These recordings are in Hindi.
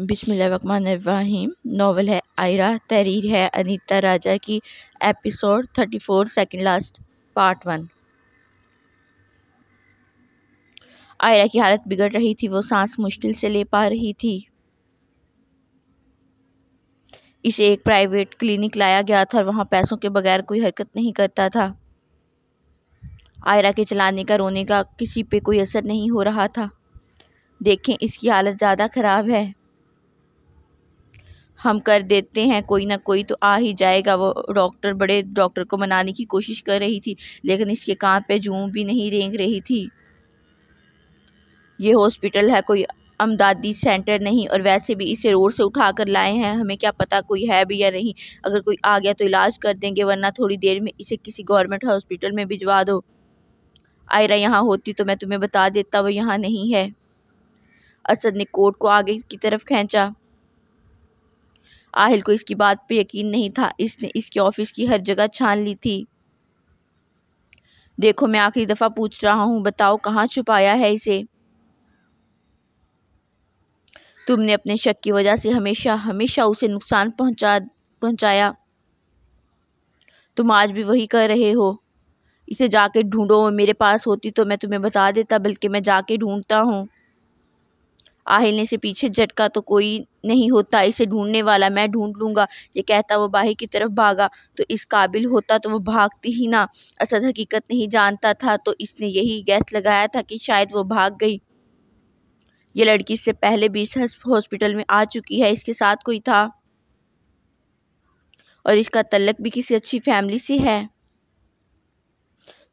बिसमीम नावल है आयरा तहरीर है अनीता राजा की episode thirty four second last part one Ayra की हालत बिगड़ रही थी वो सांस मुश्किल से ले पा रही थी इसे एक प्राइवेट क्लिनिक लाया गया था और वहाँ पैसों के बगैर कोई हरकत नहीं करता था आयरा के चलाने का रोने का किसी पे कोई असर नहीं हो रहा था देखें इसकी हालत ज़्यादा ख़राब है हम कर देते हैं कोई ना कोई तो आ ही जाएगा वो डॉक्टर बड़े डॉक्टर को मनाने की कोशिश कर रही थी लेकिन इसके काम पे जूम भी नहीं रेंग रही थी ये हॉस्पिटल है कोई अमदादी सेंटर नहीं और वैसे भी इसे रोड से उठा कर लाए हैं हमें क्या पता कोई है भी या नहीं अगर कोई आ गया तो इलाज कर देंगे वरना थोड़ी देर में इसे किसी गवर्नमेंट हॉस्पिटल में भिजवा दो आयरा यहाँ होती तो मैं तुम्हें बता देता वो यहाँ नहीं है असद ने कोर्ट को आगे की तरफ खींचा आहिल को इसकी बात पे यकीन नहीं था इसने इसके ऑफिस की हर जगह छान ली थी देखो मैं आखिरी दफ़ा पूछ रहा हूँ बताओ कहाँ छुपाया है इसे तुमने अपने शक की वजह से हमेशा हमेशा उसे नुकसान पहुंचा पहुंचाया तुम आज भी वही कर रहे हो इसे जाके ढूंढो मेरे पास होती तो मैं तुम्हें बता देता बल्कि मैं जाके ढूंढता हूँ आहिलने से पीछे झटका तो कोई नहीं होता इसे ढूंढने वाला मैं ढूंढ लूँगा ये कहता वो बाहर की तरफ भागा तो इस काबिल होता तो वो भागती ही ना असद हकीकत नहीं जानता था तो इसने यही गैस लगाया था कि शायद वो भाग गई ये लड़की इससे पहले भी इस हॉस्पिटल में आ चुकी है इसके साथ कोई था और इसका तलक भी किसी अच्छी फैमिली से है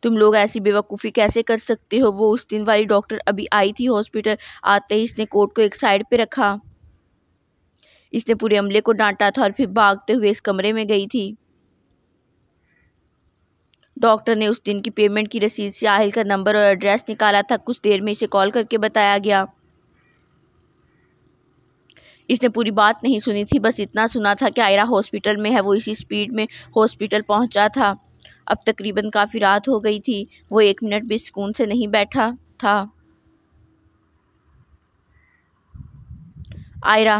तुम लोग ऐसी बेवकूफ़ी कैसे कर सकते हो वो उस दिन वाली डॉक्टर अभी आई थी हॉस्पिटल आते ही इसने कोट को एक साइड पे रखा इसने पूरे अमले को डांटा था और फिर भागते हुए इस कमरे में गई थी डॉक्टर ने उस दिन की पेमेंट की रसीद से आहिल का नंबर और एड्रेस निकाला था कुछ देर में इसे कॉल करके बताया गया इसने पूरी बात नहीं सुनी थी बस इतना सुना था कि आयरा हॉस्पिटल में है वो इसी स्पीड में हॉस्पिटल पहुंचा था अब तकरीबन काफ़ी रात हो गई थी वो एक मिनट भी सुकून से नहीं बैठा था आयरा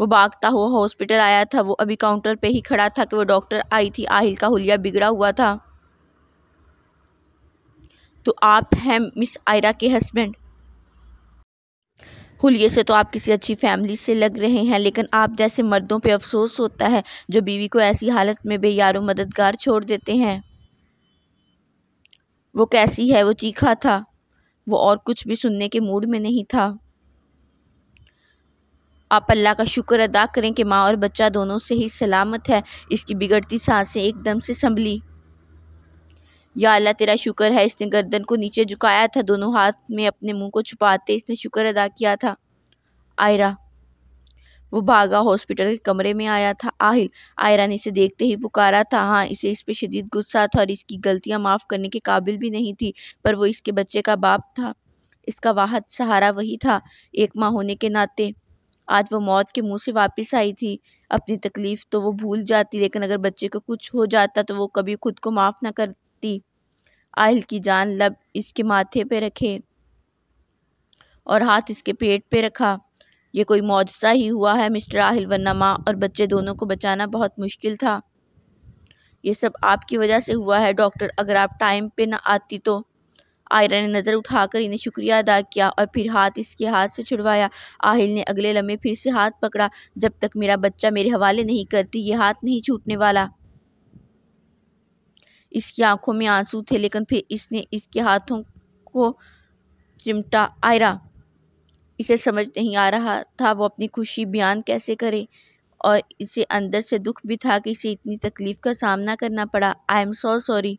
वो भागता हुआ हॉस्पिटल आया था वो अभी काउंटर पे ही खड़ा था कि वो डॉक्टर आई थी आहिल का हुलिया बिगड़ा हुआ था तो आप हैं मिस आयरा के हस्बैंड हुलिये से तो आप किसी अच्छी फैमिली से लग रहे हैं लेकिन आप जैसे मर्दों पे अफसोस होता है जो बीवी को ऐसी हालत में बेयारो मददगार छोड़ देते हैं वो कैसी है वो चीखा था वो और कुछ भी सुनने के मूड में नहीं था आप अल्लाह का शुक्र अदा करें कि माँ और बच्चा दोनों से ही सलामत है इसकी बिगड़ती सांसें एकदम से संभली या अल्लाह तेरा शुक्र है इसने गर्दन को नीचे झुकाया था दोनों हाथ में अपने मुंह को छुपाते इसने शुक्र अदा किया था आयरा वो भागा हॉस्पिटल के कमरे में आया था आहिल आयरा ने इसे देखते ही पुकारा था हाँ इसे इस पर शदीद गुस्सा था और इसकी गलतियाँ माफ़ करने के काबिल भी नहीं थी पर वो इसके बच्चे का बाप था इसका वाहद सहारा वही था एक माँ होने के नाते आज वो मौत के मुंह से वापस आई थी अपनी तकलीफ़ तो वो भूल जाती लेकिन अगर बच्चे को कुछ हो जाता तो वो कभी खुद को माफ़ ना कर सकती आहिल की जान लब इसके माथे पे रखे और हाथ इसके पेट पे रखा ये कोई मुआवजा ही हुआ है मिस्टर आहिल वरना माँ और बच्चे दोनों को बचाना बहुत मुश्किल था ये सब आपकी वजह से हुआ है डॉक्टर अगर आप टाइम पे ना आती तो आयरा ने नज़र उठाकर इन्हें शुक्रिया अदा किया और फिर हाथ इसके हाथ से छुड़वाया आहिल ने अगले लम्हे फिर से हाथ पकड़ा जब तक मेरा बच्चा मेरे हवाले नहीं करती ये हाथ नहीं छूटने वाला इसकी आंखों में आंसू थे लेकिन फिर इसने इसके हाथों को चिमटा आयरा इसे समझ नहीं आ रहा था वो अपनी खुशी बयान कैसे करे और इसे अंदर से दुख भी था कि इसे इतनी तकलीफ़ का सामना करना पड़ा I am so sorry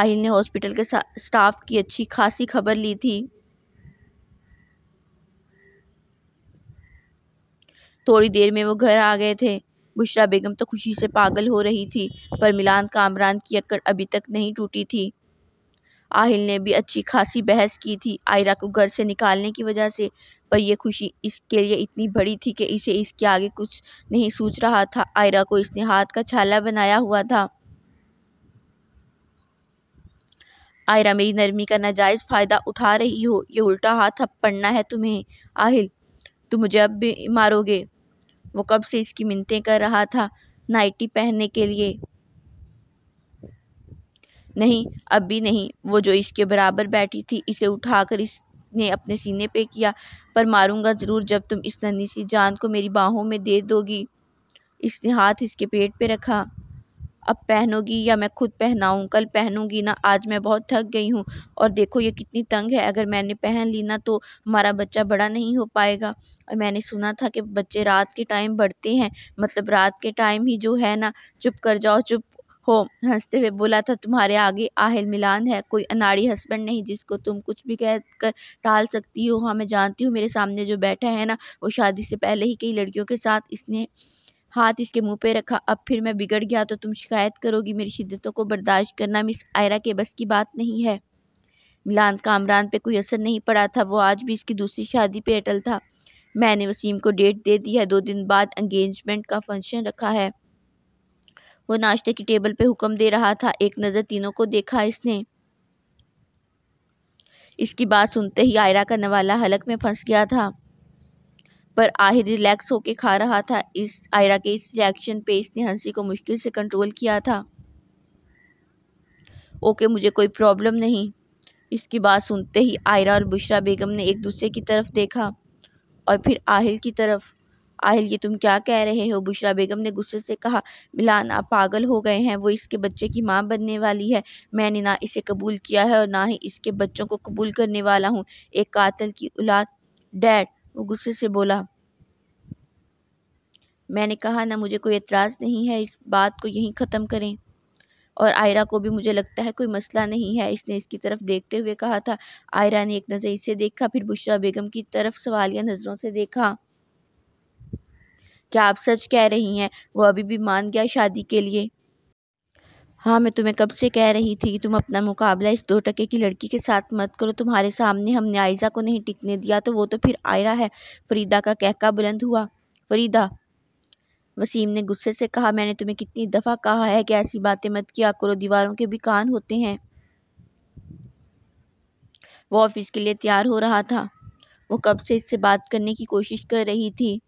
Aahil ने हॉस्पिटल के स्टाफ की अच्छी खासी खबर ली थी थोड़ी देर में वो घर आ गए थे बुशरा बेगम तो खुशी से पागल हो रही थी पर मिलान कामरान की अक्कड़ अभी तक नहीं टूटी थी आहिल ने भी अच्छी खासी बहस की थी आयरा को घर से निकालने की वजह से पर यह खुशी इसके लिए इतनी बड़ी थी कि इसे इसके आगे कुछ नहीं सोच रहा था आयरा को इसने हाथ का छाला बनाया हुआ था आयरा मेरी नरमी का नाजायज़ फ़ायदा उठा रही हो ये उल्टा हाथ अब पड़ना है तुम्हें आहिल तुम मुझे अब भी मारोगे वो कब से इसकी मिनतें कर रहा था नाइटी पहनने के लिए नहीं अब भी नहीं वो जो इसके बराबर बैठी थी इसे उठाकर इसने अपने सीने पे किया पर मारूंगा ज़रूर जब तुम इस नन्ही सी जान को मेरी बाहों में दे दोगी इसने हाथ इसके पेट पे रखा अब पहनोगी या मैं खुद पहनाऊँ कल पहनूँगी ना आज मैं बहुत थक गई हूँ और देखो ये कितनी तंग है अगर मैंने पहन ली ना तो हमारा बच्चा बड़ा नहीं हो पाएगा और मैंने सुना था कि बच्चे रात के टाइम बढ़ते हैं मतलब रात के टाइम ही जो है ना चुप कर जाओ चुप हो हंसते हुए बोला था तुम्हारे आगे आहिल मिलान है कोई अनाड़ी हस्बैंड नहीं जिसको तुम कुछ भी कह कर टाल सकती हो हाँ मैं जानती हूँ मेरे सामने जो बैठा है ना वो शादी से पहले ही कई लड़कियों के साथ इसने हाथ इसके मुंह पे रखा अब फिर मैं बिगड़ गया तो तुम शिकायत करोगी मेरी शिद्दतों को बर्दाश्त करना मिस आयरा के बस की बात नहीं है मिलान कामरान पे कोई असर नहीं पड़ा था वो आज भी इसकी दूसरी शादी पे अटल था मैंने वसीम को डेट दे दी है दो दिन बाद एंगेजमेंट का फंक्शन रखा है वो नाश्ते की टेबल पर हुक्म दे रहा था एक नज़र तीनों को देखा इसने इसकी बात सुनते ही आयरा का नवाला हलक में फंस गया था पर आहिर रिलैक्स होकर खा रहा था इस आयरा के इस रिएक्शन पे इसने हंसी को मुश्किल से कंट्रोल किया था ओके मुझे कोई प्रॉब्लम नहीं इसकी बात सुनते ही आयरा और बुशरा बेगम ने एक दूसरे की तरफ देखा और फिर आहिल की तरफ आहिल ये तुम क्या कह रहे हो बुशरा बेगम ने गुस्से से कहा मिलान आप पागल हो गए हैं वो इसके बच्चे की माँ बनने वाली है मैंने ना इसे कबूल किया है और ना ही इसके बच्चों को कबूल करने वाला हूँ एक कातल की औलाद डैड वो गुस्से से बोला मैंने कहा ना मुझे कोई एतराज़ नहीं है इस बात को यहीं ख़त्म करें और आयरा को भी मुझे लगता है कोई मसला नहीं है इसने इसकी तरफ देखते हुए कहा था आयरा ने एक नज़र इसे देखा फिर बुशरा बेगम की तरफ सवालिया नज़रों से देखा क्या आप सच कह रही हैं वो अभी भी मान गया शादी के लिए हाँ मैं तुम्हें कब से कह रही थी तुम अपना मुकाबला इस दो टके की लड़की के साथ मत करो तुम्हारे सामने हमने आयजा को नहीं टिकने दिया तो वो तो फिर आयरा है फरीदा का कहका बुलंद हुआ फरीदा वसीम ने गुस्से से कहा मैंने तुम्हें कितनी दफ़ा कहा है कि ऐसी बातें मत किया करो दीवारों के भी कान होते हैं वो ऑफिस के लिए तैयार हो रहा था वो कब से इससे बात करने की कोशिश कर रही थी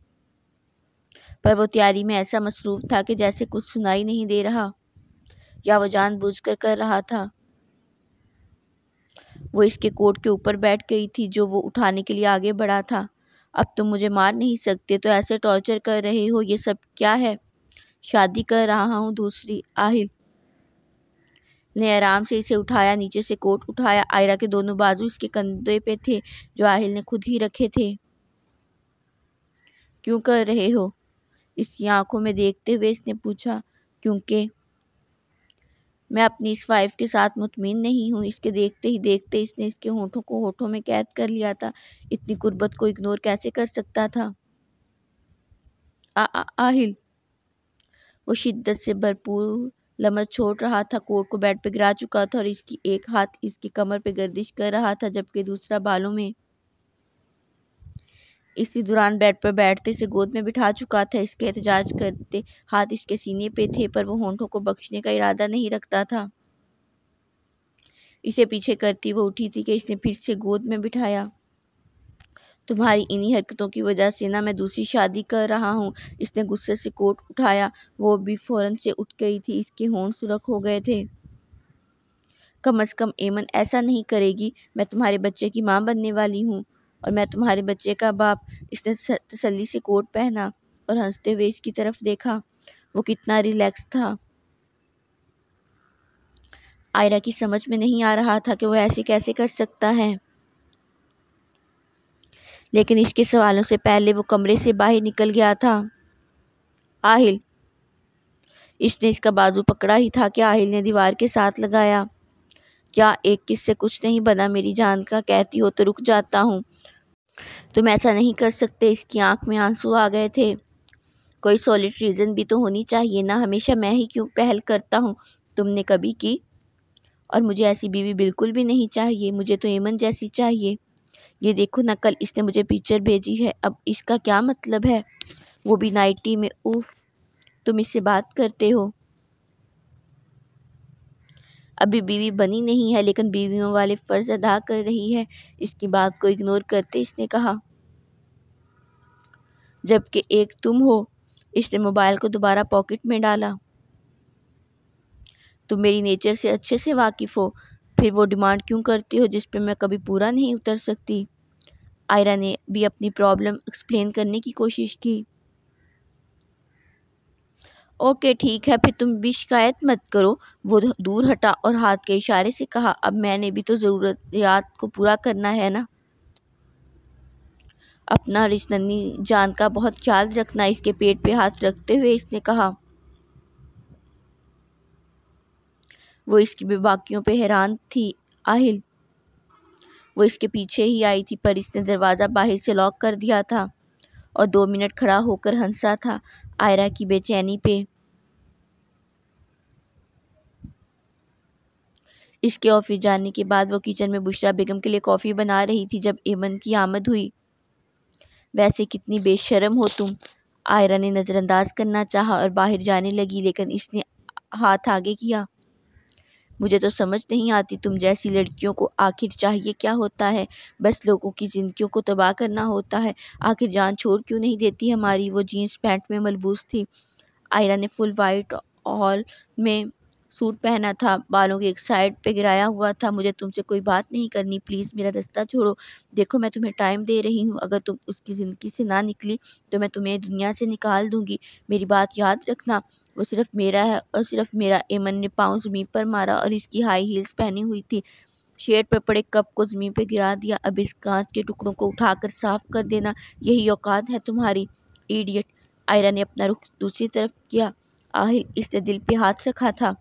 पर वो तैयारी में ऐसा मसरूफ़ था कि जैसे कुछ सुनाई नहीं दे रहा या वह जानबूझकर कर रहा था वो इसके कोट के ऊपर बैठ गई थी जो वो उठाने के लिए आगे बढ़ा था अब तुम मुझे मार नहीं सकते तो ऐसे टॉर्चर कर रहे हो ये सब क्या है शादी कर रहा हूँ दूसरी आहिल ने आराम से इसे उठाया नीचे से कोट उठाया आयरा के दोनों बाजू इसके कंधे पे थे जो आहिल ने खुद ही रखे थे क्यों कर रहे हो इसकी आंखों में देखते हुए इसने पूछा क्योंकि मैं अपनी इस वाइफ के साथ मुतमिन नहीं हूँ इसके देखते ही देखते इसने इसके होठों को होठों में कैद कर लिया था इतनी कुर्बत को इग्नोर कैसे कर सकता था आ, आ, आहिल वो शिद्दत से भरपूर लमस छोड़ रहा था कोट को बेड पर गिरा चुका था और इसकी एक हाथ इसकी कमर पर गर्दिश कर रहा था जबकि दूसरा बालों में इसी दौरान बेड पर बैठते इसे गोद में बिठा चुका था इसके एहतजाज करते हाथ इसके सीने पे थे पर वो होंठों को बख्शने का इरादा नहीं रखता था इसे पीछे करती वो उठी थी कि इसने फिर से गोद में बिठाया तुम्हारी इन्हीं हरकतों की वजह से ना मैं दूसरी शादी कर रहा हूँ इसने गुस्से से कोट उठाया वो भी फ़ौरन से उठ गई थी इसके होंठ सुरख हो गए थे कम अज़ कम एमन ऐसा नहीं करेगी मैं तुम्हारे बच्चे की माँ बनने वाली हूँ और मैं तुम्हारे बच्चे का बाप इसने तसली से कोट पहना और हंसते हुए इसकी तरफ देखा वो कितना रिलैक्स था आयरा की समझ में नहीं आ रहा था कि वो ऐसे कैसे कर सकता है लेकिन इसके सवालों से पहले वो कमरे से बाहर निकल गया था आहिल इसने इसका बाजू पकड़ा ही था कि आहिल ने दीवार के साथ लगाया क्या एक किससे कुछ नहीं बना मेरी जान का कहती हो तो रुक जाता हूँ तुम ऐसा नहीं कर सकते इसकी आंख में आंसू आ गए थे कोई सॉलिड रीज़न भी तो होनी चाहिए ना हमेशा मैं ही क्यों पहल करता हूँ तुमने कभी की और मुझे ऐसी बीवी बिल्कुल भी नहीं चाहिए मुझे तो एमन जैसी चाहिए ये देखो ना कल इसने मुझे पिक्चर भेजी है अब इसका क्या मतलब है वो भी नाइटी में उफ तुम इससे बात करते हो अभी बीवी बनी नहीं है लेकिन बीवियों वाले फ़र्ज अदा कर रही है इसकी बात को इग्नोर करते इसने कहा जबकि एक तुम हो इसने मोबाइल को दोबारा पॉकेट में डाला तुम मेरी नेचर से अच्छे से वाकिफ़ हो फिर वो डिमांड क्यों करती हो जिस पर मैं कभी पूरा नहीं उतर सकती आयरा ने भी अपनी प्रॉब्लम एक्सप्लेन करने की कोशिश की ओके ठीक है फिर तुम भी शिकायत मत करो वो दूर हटा और हाथ के इशारे से कहा अब मैंने भी तो ज़रूरत को पूरा करना है ना अपना और इस जान का बहुत ख्याल रखना इसके पेट पे हाथ रखते हुए इसने कहा वो इसकी बेबाकियों पे हैरान थी आहिल वो इसके पीछे ही आई थी पर इसने दरवाज़ा बाहर से लॉक कर दिया था और दो मिनट खड़ा होकर हंसा था आयरा की बेचैनी पे इसके ऑफिस जाने के बाद वो किचन में बुशरा बेगम के लिए कॉफ़ी बना रही थी जब एमन की आमद हुई वैसे कितनी बेशरम हो तुम आयरा ने नज़रअंदाज करना चाहा और बाहर जाने लगी लेकिन इसने हाथ आगे किया मुझे तो समझ नहीं आती तुम जैसी लड़कियों को आखिर चाहिए क्या होता है बस लोगों की जिंदगी को तबाह करना होता है आखिर जान छोड़ क्यों नहीं देती हमारी वो जीन्स पैंट में मलबूस थी आयरा ने फुल वाइट हॉल में सूट पहना था बालों के एक साइड पे गिराया हुआ था मुझे तुमसे कोई बात नहीं करनी प्लीज़ मेरा रास्ता छोड़ो देखो मैं तुम्हें टाइम दे रही हूँ अगर तुम उसकी ज़िंदगी से ना निकली तो मैं तुम्हें दुनिया से निकाल दूँगी मेरी बात याद रखना वो सिर्फ मेरा है और सिर्फ मेरा एमन ने पाँव ज़मीन पर मारा और इसकी हाई हील्स पहनी हुई थी शेड पर पड़े कप को ज़मीन पर गिरा दिया अब इस कांच के टुकड़ों को उठाकर साफ कर देना यही औकात है तुम्हारी ईडियट आयरा ने अपना रुख दूसरी तरफ किया आहिर इसने दिल पे हाथ रखा था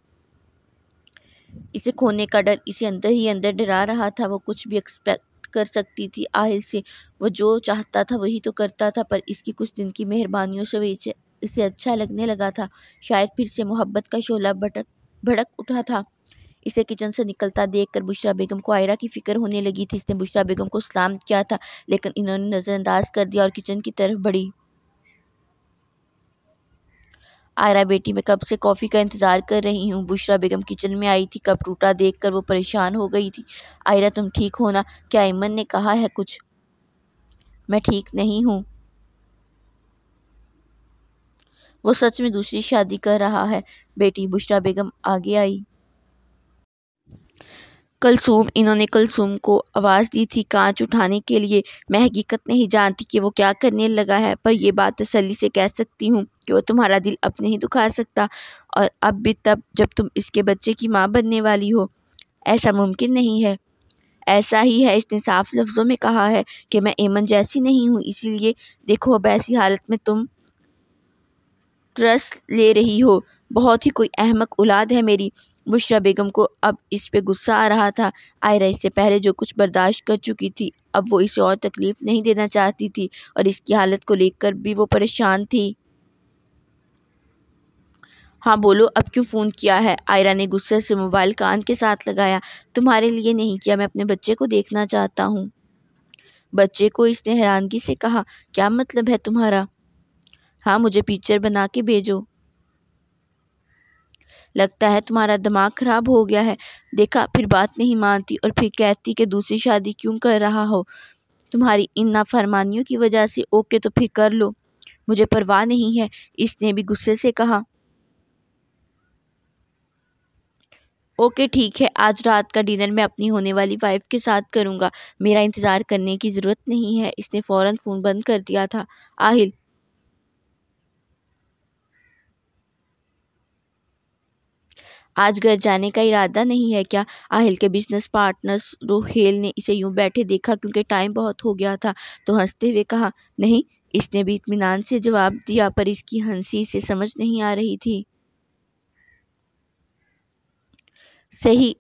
इसे खोने का डर इसे अंदर ही अंदर डरा रहा था वो कुछ भी एक्सपेक्ट कर सकती थी आहिल से वह जो चाहता था वही तो करता था पर इसकी कुछ दिन की मेहरबानियों से वही इसे अच्छा लगने लगा था शायद फिर से मोहब्बत का शोला भटक भड़क उठा था इसे किचन से निकलता देखकर बुशरा बेगम को आयरा की फ़िक्र होने लगी थी इसने बुशरा बेगम को सलाम किया था लेकिन इन्होंने नज़रअंदाज कर दिया और किचन की तरफ बढ़ी आयरा बेटी मैं कब से कॉफ़ी का इंतज़ार कर रही हूँ बुशरा बेगम किचन में आई थी कब टूटा देख वो परेशान हो गई थी आयरा तुम ठीक हो ना क्या इमन ने कहा है कुछ मैं ठीक नहीं हूँ वो सच में दूसरी शादी कर रहा है बेटी बुशरा बेगम आगे आई कलसूम इन्होंने कलसूम को आवाज़ दी थी कांच उठाने के लिए मैं हकीकत नहीं जानती कि वो क्या करने लगा है पर यह बात तसली से कह सकती हूँ कि वो तुम्हारा दिल अब नहीं दुखा सकता और अब भी तब जब तुम इसके बच्चे की माँ बनने वाली हो ऐसा मुमकिन नहीं है ऐसा ही है इसने साफ लफ्ज़ों में कहा है कि मैं एमन जैसी नहीं हूँ इसीलिए देखो अब ऐसी हालत में तुम ट्रस्ट ले रही हो बहुत ही कोई अहमक औलाद है मेरी बुशरा बेगम को अब इस पर गुस्सा आ रहा था आयरा इससे पहले जो कुछ बर्दाश्त कर चुकी थी अब वो इसे और तकलीफ़ नहीं देना चाहती थी और इसकी हालत को लेकर भी वो परेशान थी हाँ बोलो अब क्यों फ़ोन किया है आयरा ने गुस्से से मोबाइल कान के साथ लगाया तुम्हारे लिए नहीं किया मैं अपने बच्चे को देखना चाहता हूँ बच्चे को इसने हैरानगी से कहा क्या मतलब है तुम्हारा हाँ मुझे पिक्चर बना के भेजो लगता है तुम्हारा दिमाग ख़राब हो गया है देखा फिर बात नहीं मानती और फिर कहती कि दूसरी शादी क्यों कर रहा हो तुम्हारी इन नाफरमानियों की वजह से ओके तो फिर कर लो मुझे परवाह नहीं है इसने भी गुस्से से कहा ओके ठीक है आज रात का डिनर मैं अपनी होने वाली वाइफ के साथ करूंगा मेरा इंतज़ार करने की ज़रूरत नहीं है इसने फ़ौरन फ़ोन बंद कर दिया था आहिल आज घर जाने का इरादा नहीं है क्या आहिल के बिजनेस पार्टनर रोहेल ने इसे यूं बैठे देखा क्योंकि टाइम बहुत हो गया था तो हंसते हुए कहा नहीं इसने भी इतमान से जवाब दिया पर इसकी हंसी से समझ नहीं आ रही थी सही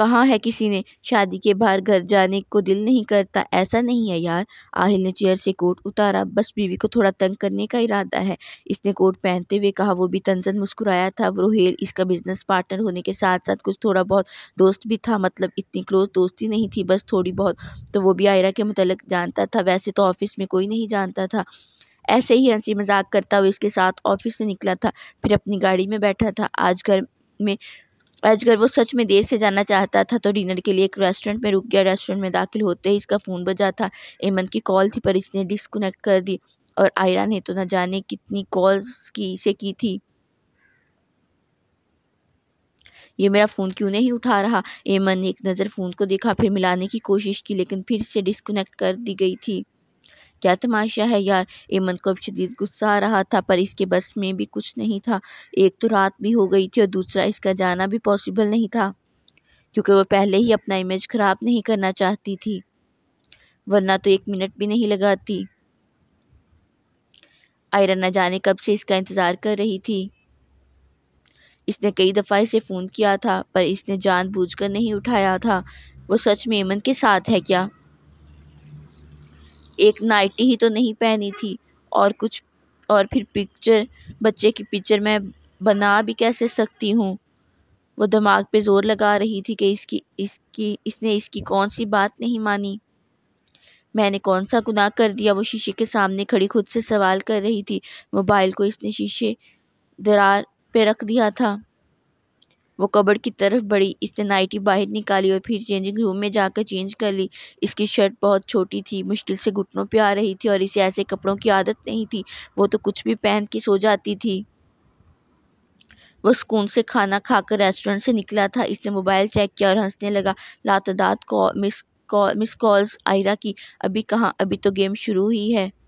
कहा है किसी ने शादी के बाहर घर जाने को दिल नहीं करता ऐसा नहीं है यार आहिल ने चेयर से कोट उतारा बस बीवी को थोड़ा तंग करने का इरादा है इसने कोट पहनते हुए कहा वो भी तंजन मुस्कुराया था रोहेल इसका बिजनेस पार्टनर होने के साथ साथ कुछ थोड़ा बहुत दोस्त भी था मतलब इतनी क्लोज दोस्ती नहीं थी बस थोड़ी बहुत तो वो भी आयरा के मतलब जानता था वैसे तो ऑफिस में कोई नहीं जानता था ऐसे ही हंसी मजाक करता हुआ इसके साथ ऑफिस से निकला था फिर अपनी गाड़ी में बैठा था आज घर में अजगर वो सच में देर से जाना चाहता था तो डिनर के लिए एक रेस्टोरेंट में रुक गया रेस्टोरेंट में दाखिल होते ही इसका फ़ोन बजा था एमन की कॉल थी पर इसने डिसकनेक्ट कर दी और आयरा ने तो न जाने कितनी कॉल्स की इसे की थी ये मेरा फ़ोन क्यों नहीं उठा रहा एमन ने एक नज़र फ़ोन को देखा फिर मिलाने की कोशिश की लेकिन फिर से डिसकनेक्ट कर दी गई थी क्या तमाशा है यार ऐमन को अब शदीद गुस्सा आ रहा था पर इसके बस में भी कुछ नहीं था एक तो रात भी हो गई थी और दूसरा इसका जाना भी पॉसिबल नहीं था क्योंकि वह पहले ही अपना इमेज ख़राब नहीं करना चाहती थी वरना तो एक मिनट भी नहीं लगाती आयरा न जाने कब से इसका इंतज़ार कर रही थी इसने कई दफ़ा इसे फ़ोन किया था पर इसने जानबूझकर नहीं उठाया था वो सच में ऐमन के साथ है क्या एक नाइटी ही तो नहीं पहनी थी और कुछ और फिर पिक्चर बच्चे की पिक्चर मैं बना भी कैसे सकती हूँ वो दिमाग पे ज़ोर लगा रही थी कि इसकी इसकी इसने इसकी कौन सी बात नहीं मानी मैंने कौन सा गुनाह कर दिया वो शीशे के सामने खड़ी खुद से सवाल कर रही थी मोबाइल को इसने शीशे दरार पे रख दिया था वो कबड़ की तरफ बढ़ी इसने नाइटी बाहर निकाली और फिर चेंजिंग रूम में जाकर चेंज कर ली इसकी शर्ट बहुत छोटी थी मुश्किल से घुटनों पर आ रही थी और इसे ऐसे कपड़ों की आदत नहीं थी वो तो कुछ भी पहन के सो जाती थी वह सुकून से खाना खाकर रेस्टोरेंट से निकला था इसने मोबाइल चेक किया और हंसने लगा लातदाद कॉ मिस कॉ मिस कॉल्स आयरा की अभी कहाँ अभी तो गेम शुरू ही है